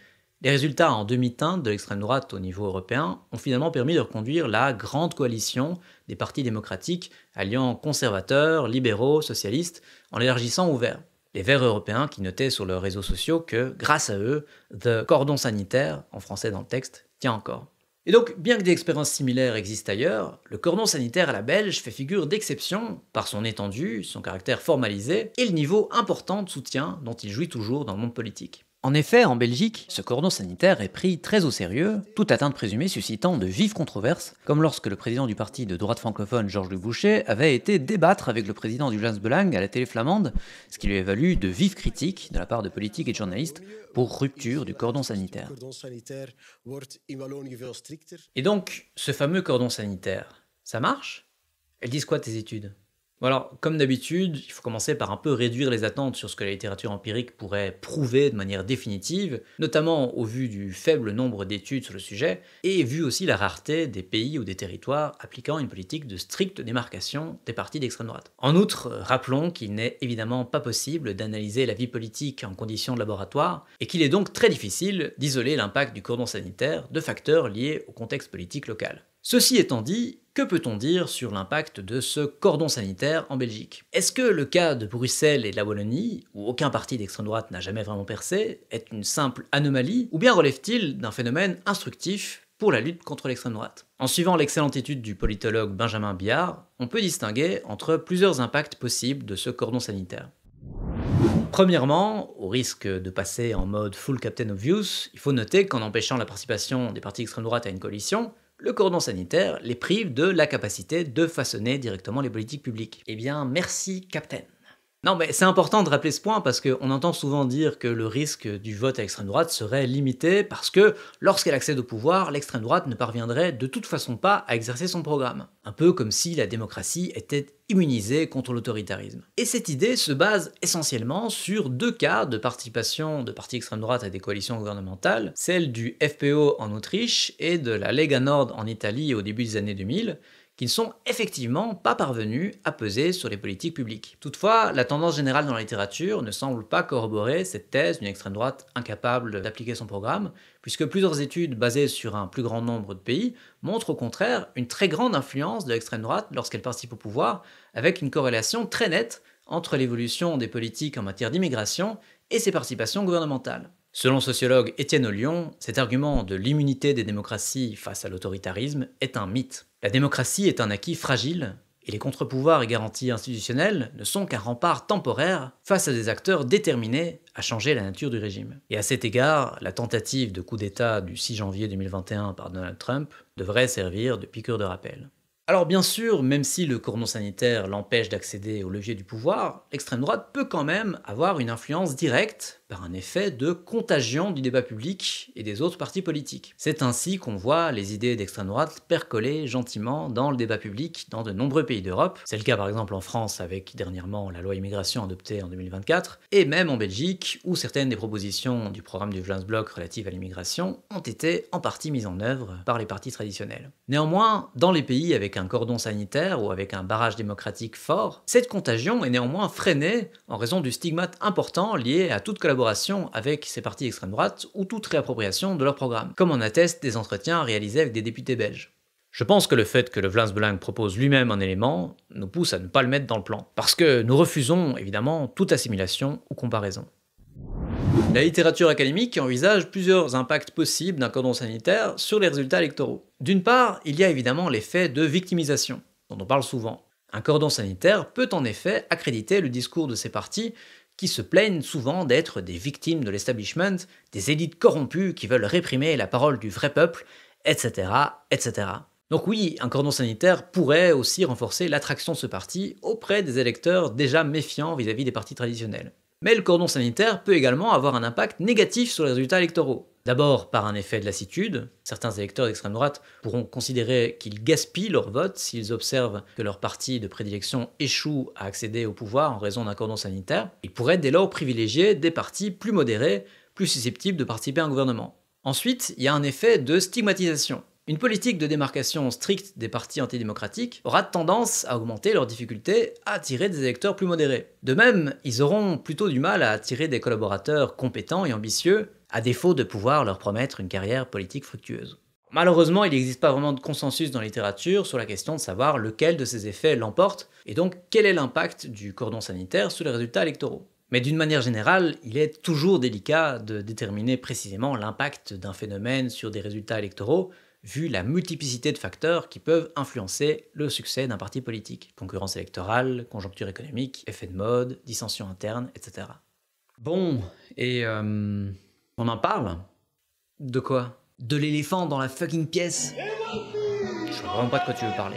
les résultats en demi-teinte de l'extrême droite au niveau européen ont finalement permis de reconduire la grande coalition des partis démocratiques alliant conservateurs, libéraux, socialistes, en l'élargissant aux Verts. Les Verts européens qui notaient sur leurs réseaux sociaux que, grâce à eux, the cordon sanitaire, en français dans le texte, tient encore. Et donc, bien que des expériences similaires existent ailleurs, le cordon sanitaire à la Belge fait figure d'exception par son étendue, son caractère formalisé et le niveau important de soutien dont il jouit toujours dans le monde politique. En effet, en Belgique, ce cordon sanitaire est pris très au sérieux, toute atteinte présumée suscitant de vives controverses, comme lorsque le président du parti de droite francophone Georges Le Boucher avait été débattre avec le président du Belang à la télé flamande, ce qui lui a valu de vives critiques de la part de politiques et de journalistes pour rupture du cordon sanitaire. Et donc, ce fameux cordon sanitaire, ça marche Elles disent quoi tes études alors, comme d'habitude, il faut commencer par un peu réduire les attentes sur ce que la littérature empirique pourrait prouver de manière définitive, notamment au vu du faible nombre d'études sur le sujet, et vu aussi la rareté des pays ou des territoires appliquant une politique de stricte démarcation des partis d'extrême droite. En outre, rappelons qu'il n'est évidemment pas possible d'analyser la vie politique en conditions de laboratoire, et qu'il est donc très difficile d'isoler l'impact du cordon sanitaire de facteurs liés au contexte politique local. Ceci étant dit, que peut-on dire sur l'impact de ce cordon sanitaire en Belgique Est-ce que le cas de Bruxelles et de la Wallonie, où aucun parti d'extrême droite n'a jamais vraiment percé, est une simple anomalie, ou bien relève-t-il d'un phénomène instructif pour la lutte contre l'extrême droite En suivant l'excellente étude du politologue Benjamin Biard, on peut distinguer entre plusieurs impacts possibles de ce cordon sanitaire. Premièrement, au risque de passer en mode full Captain of views, il faut noter qu'en empêchant la participation des partis d'extrême droite à une coalition, le cordon sanitaire les prive de la capacité de façonner directement les politiques publiques. Eh bien, merci, Captain. Non, mais c'est important de rappeler ce point parce qu'on entend souvent dire que le risque du vote à l'extrême droite serait limité parce que lorsqu'elle accède au pouvoir, l'extrême droite ne parviendrait de toute façon pas à exercer son programme. Un peu comme si la démocratie était immunisée contre l'autoritarisme. Et cette idée se base essentiellement sur deux cas de participation de partis extrême droite à des coalitions gouvernementales, celle du FPO en Autriche et de la Lega Nord en Italie au début des années 2000, qui ne sont effectivement pas parvenus à peser sur les politiques publiques. Toutefois, la tendance générale dans la littérature ne semble pas corroborer cette thèse d'une extrême droite incapable d'appliquer son programme, puisque plusieurs études basées sur un plus grand nombre de pays montrent au contraire une très grande influence de l'extrême droite lorsqu'elle participe au pouvoir, avec une corrélation très nette entre l'évolution des politiques en matière d'immigration et ses participations gouvernementales. Selon le sociologue Étienne Ollion, cet argument de l'immunité des démocraties face à l'autoritarisme est un mythe. La démocratie est un acquis fragile, et les contre-pouvoirs et garanties institutionnelles ne sont qu'un rempart temporaire face à des acteurs déterminés à changer la nature du régime. Et à cet égard, la tentative de coup d'État du 6 janvier 2021 par Donald Trump devrait servir de piqûre de rappel. Alors bien sûr, même si le cordon sanitaire l'empêche d'accéder au levier du pouvoir, l'extrême droite peut quand même avoir une influence directe par un effet de contagion du débat public et des autres partis politiques. C'est ainsi qu'on voit les idées d'extrême droite percoler gentiment dans le débat public dans de nombreux pays d'Europe. C'est le cas par exemple en France avec dernièrement la loi immigration adoptée en 2024, et même en Belgique où certaines des propositions du programme du Vlaams Bloc relatives à l'immigration ont été en partie mises en œuvre par les partis traditionnels. Néanmoins, dans les pays avec un cordon sanitaire ou avec un barrage démocratique fort, cette contagion est néanmoins freinée en raison du stigmate important lié à toute collaboration avec ces partis extrêmes droite ou toute réappropriation de leur programme, comme en atteste des entretiens réalisés avec des députés belges. Je pense que le fait que le Vlaams Belang propose lui-même un élément nous pousse à ne pas le mettre dans le plan, parce que nous refusons évidemment toute assimilation ou comparaison. La littérature académique envisage plusieurs impacts possibles d'un cordon sanitaire sur les résultats électoraux. D'une part, il y a évidemment l'effet de victimisation, dont on parle souvent. Un cordon sanitaire peut en effet accréditer le discours de ces partis qui se plaignent souvent d'être des victimes de l'establishment, des élites corrompues qui veulent réprimer la parole du vrai peuple, etc. etc. Donc oui, un cordon sanitaire pourrait aussi renforcer l'attraction de ce parti auprès des électeurs déjà méfiants vis à -vis des partis traditionnels mais le cordon sanitaire peut également avoir un impact négatif sur les résultats électoraux. D'abord par un effet de lassitude, certains électeurs d'extrême droite pourront considérer qu'ils gaspillent leur vote s'ils observent que leur parti de prédilection échoue à accéder au pouvoir en raison d'un cordon sanitaire. Ils pourraient dès lors privilégier des partis plus modérés, plus susceptibles de participer à un gouvernement. Ensuite, il y a un effet de stigmatisation. Une politique de démarcation stricte des partis antidémocratiques aura tendance à augmenter leurs difficultés à attirer des électeurs plus modérés. De même, ils auront plutôt du mal à attirer des collaborateurs compétents et ambitieux, à défaut de pouvoir leur promettre une carrière politique fructueuse. Malheureusement, il n'existe pas vraiment de consensus dans la littérature sur la question de savoir lequel de ces effets l'emporte, et donc quel est l'impact du cordon sanitaire sur les résultats électoraux. Mais d'une manière générale, il est toujours délicat de déterminer précisément l'impact d'un phénomène sur des résultats électoraux, vu la multiplicité de facteurs qui peuvent influencer le succès d'un parti politique. Concurrence électorale, conjoncture économique, effet de mode, dissension interne, etc. Bon, et euh, on en parle De quoi De l'éléphant dans la fucking pièce Je vois vraiment pas de quoi tu veux parler.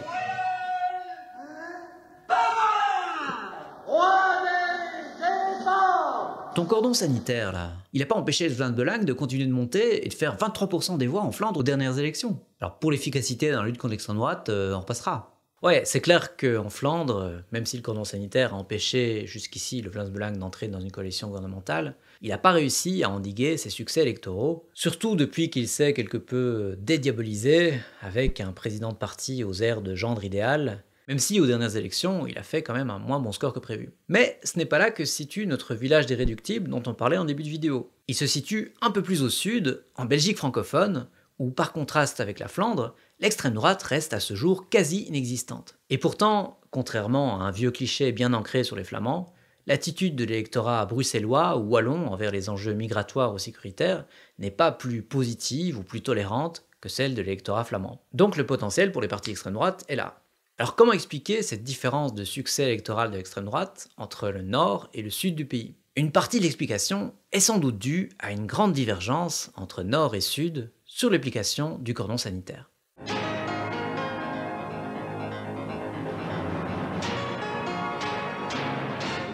Ton cordon sanitaire, là, il n'a pas empêché Vlaams Belang de continuer de monter et de faire 23% des voix en Flandre aux dernières élections. Alors pour l'efficacité dans la lutte contre l'extrême droite, euh, on repassera. Ouais, c'est clair qu'en Flandre, euh, même si le cordon sanitaire a empêché jusqu'ici le Vlaams Belang d'entrer dans une coalition gouvernementale, il n'a pas réussi à endiguer ses succès électoraux, surtout depuis qu'il s'est quelque peu dédiabolisé avec un président de parti aux airs de gendre idéal même si aux dernières élections, il a fait quand même un moins bon score que prévu. Mais ce n'est pas là que se situe notre village des réductibles dont on parlait en début de vidéo. Il se situe un peu plus au sud, en Belgique francophone, où par contraste avec la Flandre, l'extrême droite reste à ce jour quasi inexistante. Et pourtant, contrairement à un vieux cliché bien ancré sur les Flamands, l'attitude de l'électorat bruxellois ou wallon envers les enjeux migratoires ou sécuritaires n'est pas plus positive ou plus tolérante que celle de l'électorat flamand. Donc le potentiel pour les partis extrême droite est là. Alors comment expliquer cette différence de succès électoral de l'extrême droite entre le nord et le sud du pays Une partie de l'explication est sans doute due à une grande divergence entre nord et sud sur l'application du cordon sanitaire.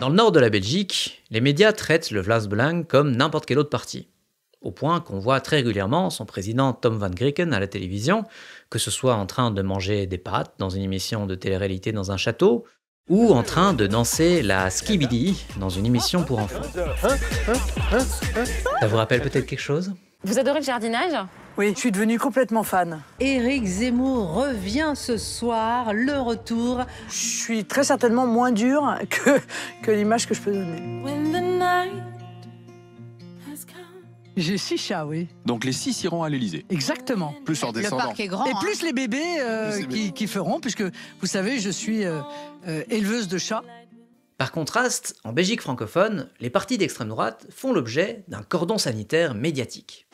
Dans le nord de la Belgique, les médias traitent le Vlas Belang comme n'importe quel autre parti au point qu'on voit très régulièrement son président Tom Van Grieken à la télévision, que ce soit en train de manger des pâtes dans une émission de télé-réalité dans un château, ou en train de danser la skibidi dans une émission pour enfants. Ça vous rappelle peut-être quelque chose Vous adorez le jardinage oui, je suis devenue complètement fan. Éric Zemmour revient ce soir, le retour. Je suis très certainement moins dure que l'image que je peux donner. J'ai six chats, oui. Donc les six iront à l'Elysée. Exactement. Plus en descendant. Le parc est grand. Et plus hein. les euh, bébés qui, feront, puisque vous savez, je suis euh, euh, éleveuse de chats. Par contraste, en Belgique francophone, les partis d'extrême droite font l'objet d'un cordon sanitaire médiatique.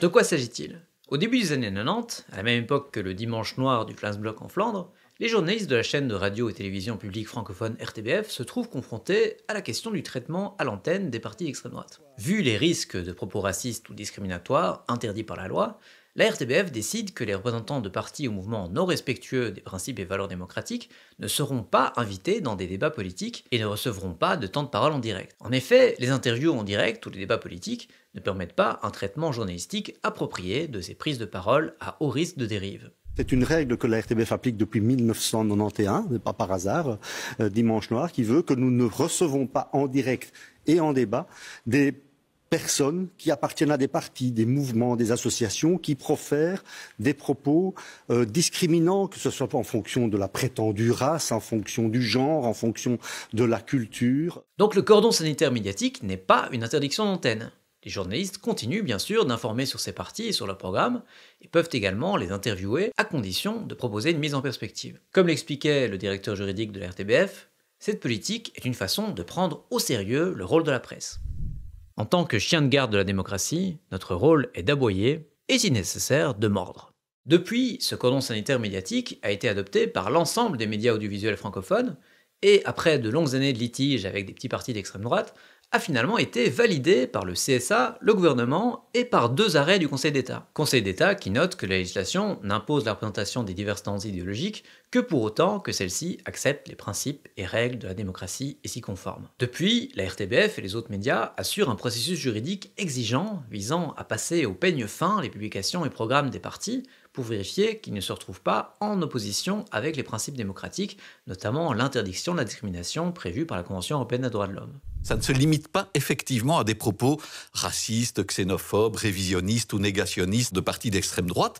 De quoi s'agit-il Au début des années 90, à la même époque que le dimanche noir du classe-bloc en Flandre, les journalistes de la chaîne de radio et télévision publique francophone RTBF se trouvent confrontés à la question du traitement à l'antenne des partis d'extrême droite. Vu les risques de propos racistes ou discriminatoires interdits par la loi, la RTBF décide que les représentants de partis ou mouvements non respectueux des principes et valeurs démocratiques ne seront pas invités dans des débats politiques et ne recevront pas de temps de parole en direct. En effet, les interviews en direct ou les débats politiques ne permettent pas un traitement journalistique approprié de ces prises de parole à haut risque de dérive. C'est une règle que la RTBF applique depuis 1991, pas par hasard, euh, Dimanche Noir, qui veut que nous ne recevons pas en direct et en débat des personnes qui appartiennent à des partis, des mouvements, des associations qui profèrent des propos euh, discriminants, que ce soit en fonction de la prétendue race, en fonction du genre, en fonction de la culture. Donc le cordon sanitaire médiatique n'est pas une interdiction d'antenne. Les journalistes continuent bien sûr d'informer sur ces partis et sur leur programme, et peuvent également les interviewer à condition de proposer une mise en perspective. Comme l'expliquait le directeur juridique de la RTBF, cette politique est une façon de prendre au sérieux le rôle de la presse. En tant que chien de garde de la démocratie, notre rôle est d'aboyer et si nécessaire de mordre. Depuis, ce cordon sanitaire médiatique a été adopté par l'ensemble des médias audiovisuels francophones, et après de longues années de litiges avec des petits partis d'extrême droite, a finalement été validé par le CSA, le gouvernement et par deux arrêts du Conseil d'État. Conseil d'État qui note que la législation n'impose la représentation des diverses tendances idéologiques que pour autant que celle-ci accepte les principes et règles de la démocratie et s'y conforme. Depuis, la RTBF et les autres médias assurent un processus juridique exigeant visant à passer au peigne fin les publications et programmes des partis pour vérifier qu'ils ne se retrouvent pas en opposition avec les principes démocratiques, notamment l'interdiction de la discrimination prévue par la Convention européenne des droits de l'homme. Ça ne se limite pas effectivement à des propos racistes, xénophobes, révisionnistes ou négationnistes de partis d'extrême droite.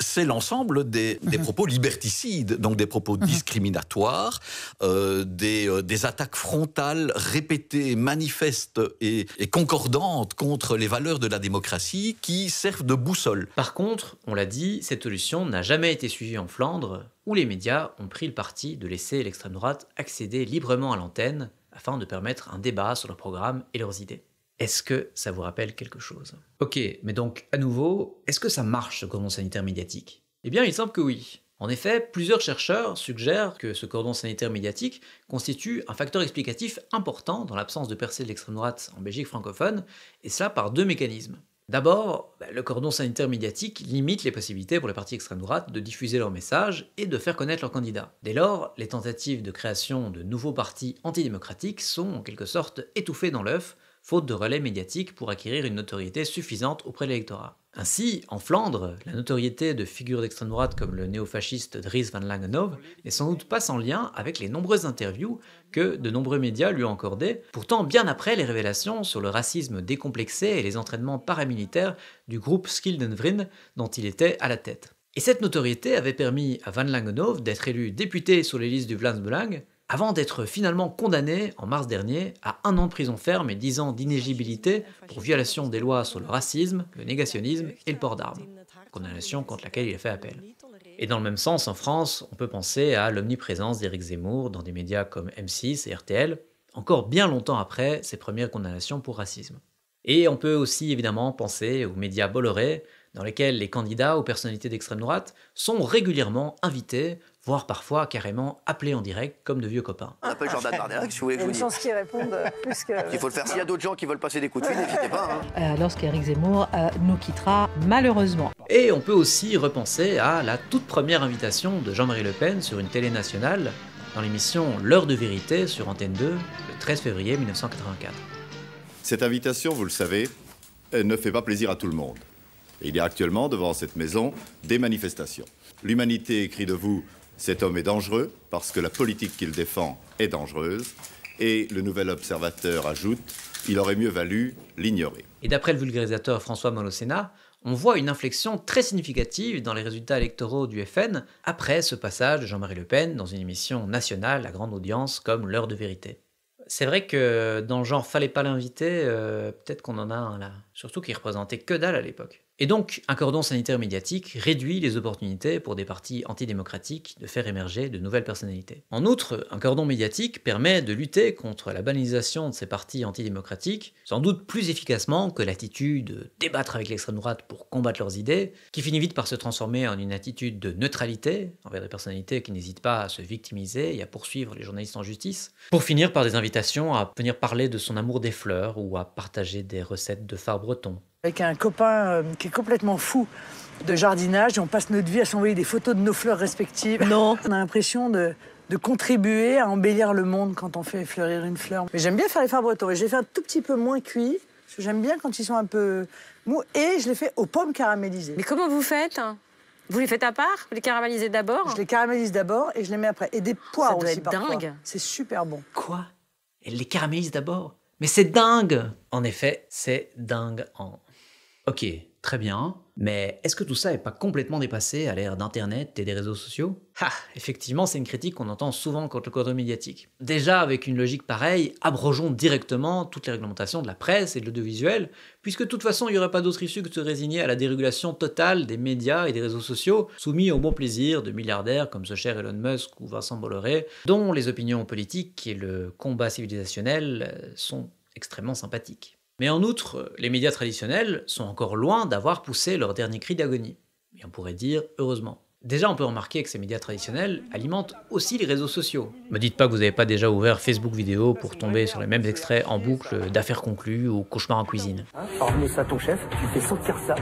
C'est l'ensemble des, mhm. propos liberticides, donc des propos mhm. discriminatoires, euh, euh, des, attaques frontales répétées, manifestes et concordantes contre les valeurs de la démocratie qui servent de boussole. Par contre, on l'a dit, cette solution n'a jamais été suivie en Flandre, où les médias ont pris le parti de laisser l'extrême droite accéder librement à l'antenne afin de permettre un débat sur leurs programme et leurs idées. Est-ce que ça vous rappelle quelque chose Ok, mais donc à nouveau, est-ce que ça marche ce cordon sanitaire médiatique Eh bien, il semble que oui. En effet, plusieurs chercheurs suggèrent que ce cordon sanitaire médiatique constitue un facteur explicatif important dans l'absence de percée de l'extrême droite en Belgique francophone, et cela par deux mécanismes. D'abord, bah, le cordon sanitaire médiatique limite les possibilités pour les partis extrême droite de diffuser leurs messages et de faire connaître leurs candidats. Dès lors, les tentatives de création de nouveaux partis antidémocratiques sont en quelque sorte étouffées dans l'œuf, faute de relais médiatiques pour acquérir une notoriété suffisante auprès de l'électorat. Ainsi, en Flandre, la notoriété de figures d'extrême droite comme le néofasciste Dries van Langenhove n'est sans doute pas sans lien avec les nombreuses interviews que de nombreux médias lui ont accordées, pourtant bien après les révélations sur le racisme décomplexé et les entraînements paramilitaires du groupe Skildenvrin dont il était à la tête. Et cette notoriété avait permis à Van Langenhove d'être élu député sur les listes du Vlaams Belang, avant d'être finalement condamné en mars dernier à un an de prison ferme et dix ans d'inégibilité pour violation des lois sur le racisme, le négationnisme et le port d'armes, condamnation contre laquelle il a fait appel. Et dans le même sens, en France, on peut penser à l'omniprésence d'Éric Zemmour dans des médias comme M6 et RTL, encore bien longtemps après ses premières condamnations pour racisme. Et on peut aussi évidemment penser aux médias Bolloré, dans lesquels les candidats aux personnalités d'extrême droite sont régulièrement invités voire parfois carrément appelés en direct comme de vieux copains. On appelle Jordan d'attardé si vous voulez que je vous dise. chance qu'il réponde plus que... Il faut le faire. S'il y a d'autres gens qui veulent passer des coups de fil, n'hésitez pas. Hein. Euh, Lorsqu'Éric Zemmour euh, nous quittera, malheureusement. Et on peut aussi repenser à la toute première invitation de Jean-Marie Le Pen sur une télé nationale dans l'émission L'heure de vérité sur Antenne 2 le 13 février 1984. Cette invitation, vous le savez, ne fait pas plaisir à tout le monde. il y a actuellement devant cette maison des manifestations. L'humanité écrit de vous cet homme est dangereux parce que la politique qu'il défend est dangereuse. Et le nouvel observateur ajoute, il aurait mieux valu l'ignorer. Et d'après le vulgarisateur François Malocena, on voit une inflexion très significative dans les résultats électoraux du FN après ce passage de Jean-Marie Le Pen dans une émission nationale à grande audience comme L'heure de vérité. C'est vrai que dans le genre Fallait pas l'inviter, euh, peut-être qu'on en a un là. Surtout qu'il représentait que dalle à l'époque. Et donc, un cordon sanitaire médiatique réduit les opportunités pour des partis antidémocratiques de faire émerger de nouvelles personnalités. En outre, un cordon médiatique permet de lutter contre la banalisation de ces partis antidémocratiques, sans doute plus efficacement que l'attitude de débattre avec l'extrême droite pour combattre leurs idées, qui finit vite par se transformer en une attitude de neutralité envers des personnalités qui n'hésitent pas à se victimiser et à poursuivre les journalistes en justice, pour finir par des invitations à venir parler de son amour des fleurs ou à partager des recettes de far breton avec un copain euh, qui est complètement fou de jardinage et on passe notre vie à s'envoyer des photos de nos fleurs respectives. Non. On a l'impression de, contribuer à embellir le monde quand on fait fleurir une fleur. Mais j'aime bien faire les fards bretons. les fais un tout petit peu moins que J'aime bien quand ils sont un peu mous. Et je les fais aux pommes caramélisées. Mais comment vous faites Vous les faites à part Vous les caramélisez d'abord Je les caramélise d'abord et je les mets après. Et des poires doit dingue. C'est super bon. Quoi Elle les caramélise d'abord Mais c'est dingue En effet, c'est dingue en Ok, très bien. Mais est-ce que tout ça n'est pas complètement dépassé à l'ère d'Internet et des réseaux sociaux Ah, effectivement, c'est une critique qu'on entend souvent contre le cadre médiatique. Déjà, avec une logique pareille, abrogeons directement toutes les réglementations de la presse et de l'audiovisuel, puisque de toute façon, il n'y aurait pas d'autre issue que de se résigner à la dérégulation totale des médias et des réseaux sociaux, soumis au bon plaisir de milliardaires comme ce cher Elon Musk ou Vincent Bolloré, dont les opinions politiques et le combat civilisationnel sont extrêmement sympathiques. Mais en outre, les médias traditionnels sont encore loin d'avoir poussé leur dernier cri d'agonie. Et on pourrait dire heureusement. Déjà, on peut remarquer que ces médias traditionnels alimentent aussi les réseaux sociaux. Me dites pas que vous n'avez pas déjà ouvert Facebook vidéo pour tomber sur les mêmes extraits en boucle d'affaires conclues ou cauchemars en cuisine. ça ton chef, tu fais sortir ça,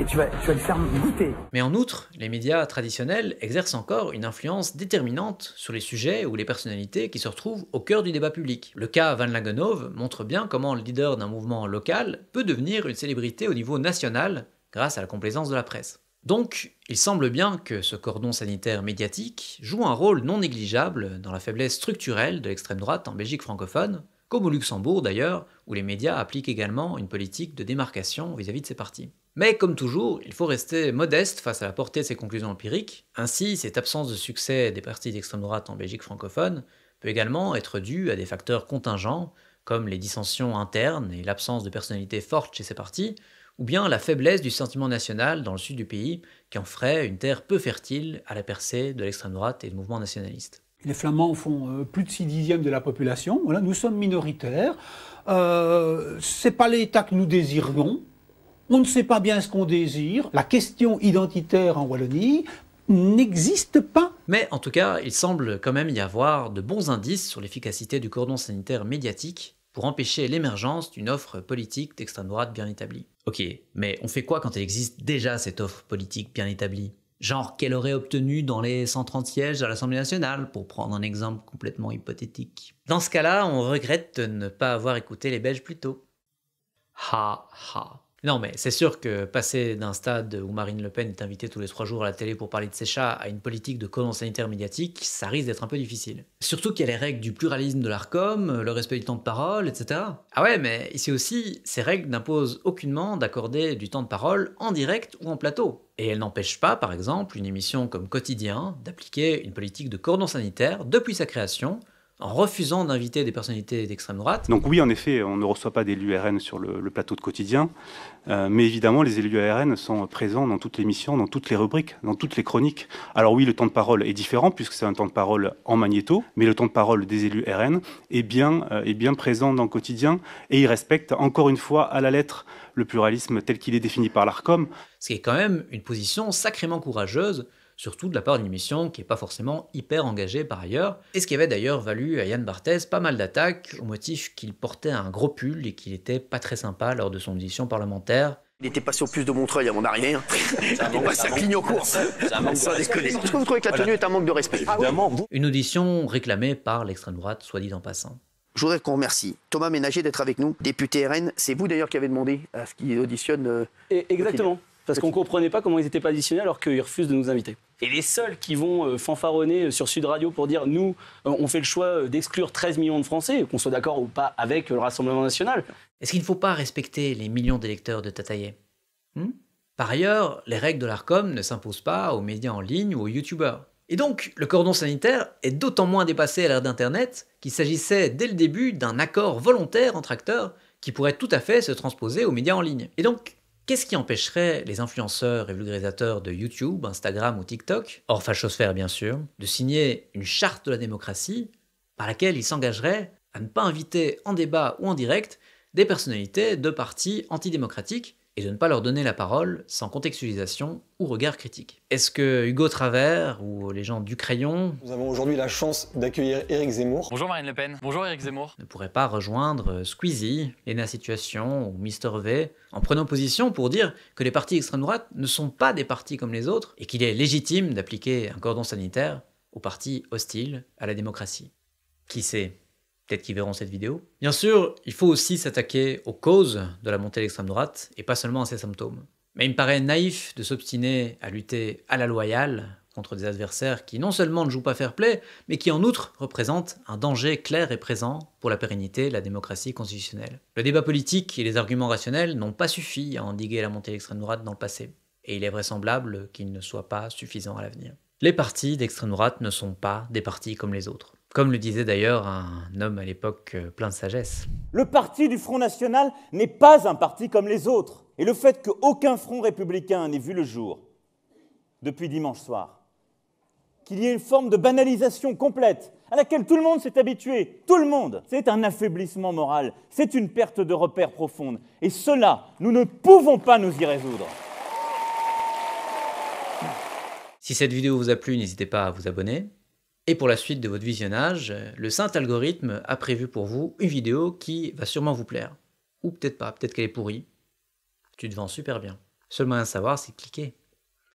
et tu vas, le faire goûter. Mais en outre, les médias traditionnels exercent encore une influence déterminante sur les sujets ou les personnalités qui se retrouvent au cœur du débat public. Le cas Van Langenhove montre bien comment le leader d'un mouvement local peut devenir une célébrité au niveau national grâce à la complaisance de la presse. Donc, il semble bien que ce cordon sanitaire médiatique joue un rôle non négligeable dans la faiblesse structurelle de l'extrême droite en Belgique francophone, comme au Luxembourg d'ailleurs, où les médias appliquent également une politique de démarcation vis à -vis de ces partis. Mais comme toujours, il faut rester modeste face à la portée de ces conclusions empiriques, ainsi cette absence de succès des partis d'extrême droite en Belgique francophone peut également être due à des facteurs contingents, comme les dissensions internes et l'absence de personnalités fortes chez ces partis, ou bien la faiblesse du sentiment national dans le sud du pays, qui en ferait une terre peu fertile à la percée de l'extrême droite et du mouvement nationaliste. Les Flamands font euh, plus de 6 dixièmes de la population, nous sommes minoritaires, euh, Ce n'est pas l'État que nous désirions, on ne sait pas bien ce qu'on désire. La question identitaire en Wallonie n'existe pas. Mais en tout cas, il semble quand même y avoir de bons indices sur l'efficacité du cordon sanitaire médiatique pour empêcher l'émergence d'une offre politique d'extrême droite bien établie. Ok, mais on fait quoi quand elle existe déjà cette offre politique bien établie Genre qu'elle aurait obtenu dans les 130 sièges à l'Assemblée nationale, pour prendre un exemple complètement hypothétique. Dans ce cas-là, on regrette de ne pas avoir écouté les Belges plus tôt. Ha ha. Non, mais c'est sûr que passer d'un stade où Marine Le Pen est invitée tous les trois jours à la télé pour parler de ses chats à une politique de cordon sanitaire médiatique, ça risque d'être un peu difficile. Surtout qu'il y a les règles du pluralisme de l'ARCOM, le respect du temps de parole, etc. Ah ouais, mais ici aussi, ces règles n'imposent aucunement d'accorder du temps de parole en direct ou en plateau. Et elles n'empêchent pas, par exemple, une émission comme Quotidien d'appliquer une politique de cordon sanitaire depuis sa création en refusant d'inviter des personnalités d'extrême droite. Donc oui, en effet, on ne reçoit pas d'élus RN sur le, plateau de quotidien, euh, mais évidemment, les élus RN sont présents dans toutes les missions, dans toutes les rubriques, dans toutes les chroniques. Alors oui, le temps de parole est différent, puisque c'est un temps de parole en magnéto, mais le temps de parole des élus RN euh, est bien, présent dans le quotidien, et ils respectent encore une fois à la lettre le pluralisme tel qu'il est défini par l'ARCOM. Ce qui est quand même une position sacrément courageuse, surtout de la part d'une mission qui n'est pas forcément hyper engagée par ailleurs, et ce qui avait d'ailleurs valu à Yann Barthès pas mal d'attaques, au motif qu'il portait un gros pull et qu'il n'était pas très sympa lors de son audition parlementaire, il était passé au plus de Montreuil à mon arrière. Hein. Ça, manque, ça, cligne cours. Est-ce que vous trouvez que la tenue est un manque de respect ah Évidemment, Une audition réclamée par l'extrême droite, soit dit en passant. Je voudrais qu'on remercie Thomas Ménager d'être avec nous, député RN. C'est vous d'ailleurs qui avez demandé à ce qu'il auditionne. Euh, et exactement parce qu'on ne comprenait pas comment ils étaient positionnés alors qu'ils refusent de nous inviter. Et les seuls qui vont euh, fanfaronner euh, sur Sud Radio pour dire nous, euh, on fait le choix d'exclure 13 millions de Français, qu'on soit d'accord ou pas avec le Rassemblement national. Est-ce qu'il ne faut pas respecter les millions d'électeurs de Tataillé hmm? Par ailleurs, les règles de l'ARCOM ne s'imposent pas aux médias en ligne ou aux youtubeurs. Et donc, le cordon sanitaire est d'autant moins dépassé à l'ère d'Internet qu'il s'agissait dès le début d'un accord volontaire entre acteurs qui pourrait tout à fait se transposer aux médias en ligne. Et donc, Qu'est-ce qui empêcherait les influenceurs et vulgarisateurs de YouTube, Instagram ou TikTok, hors fachosphère bien sûr, de signer une charte de la démocratie par laquelle ils s'engageraient à ne pas inviter en débat ou en direct des personnalités de partis antidémocratiques et de ne pas leur donner la parole sans contextualisation ou regard critique. Est-ce que Hugo Travers ou les gens du crayon... Nous avons aujourd'hui la chance d'accueillir Éric Zemmour. Bonjour Marine Le Pen. Bonjour Éric Zemmour. Ne pourraient pas rejoindre Squeezie, Lena Situation ou Mister V en prenant position pour dire que les partis extrême droite ne sont pas des partis comme les autres et qu'il est légitime d'appliquer un cordon sanitaire aux partis hostiles à la démocratie. Qui sait peut-être qu'ils verront cette vidéo. Bien sûr, il faut aussi s'attaquer aux causes de la montée de l'extrême droite et pas seulement à ses symptômes. Mais il me paraît naïf de s'obstiner à lutter à la loyale contre des adversaires qui non seulement ne jouent pas fair play, mais qui en outre représentent un danger clair et présent pour la pérennité de la démocratie constitutionnelle. Le débat politique et les arguments rationnels n'ont pas suffi à endiguer la montée de l'extrême droite dans le passé, et il est vraisemblable qu'ils ne soient pas suffisants à l'avenir. Les partis d'extrême droite ne sont pas des partis comme les autres. Comme le disait d'ailleurs un homme à l'époque euh, plein de sagesse. Le parti du Front National n'est pas un parti comme les autres. Et le fait qu'aucun front républicain n'ait vu le jour depuis dimanche soir, qu'il y ait une forme de banalisation complète à laquelle tout le monde s'est habitué, tout le monde, c'est un affaiblissement moral, c'est une perte de repères profonde. Et cela, nous ne pouvons pas nous y résoudre. Si cette vidéo vous a plu, n'hésitez pas à vous abonner et pour la suite de votre visionnage, le saint algorithme a prévu pour vous une vidéo qui va sûrement vous plaire. Ou peut-être pas, peut-être qu'elle est pourrie. Tu te vends super bien. Seul moyen de savoir, c'est cliquer.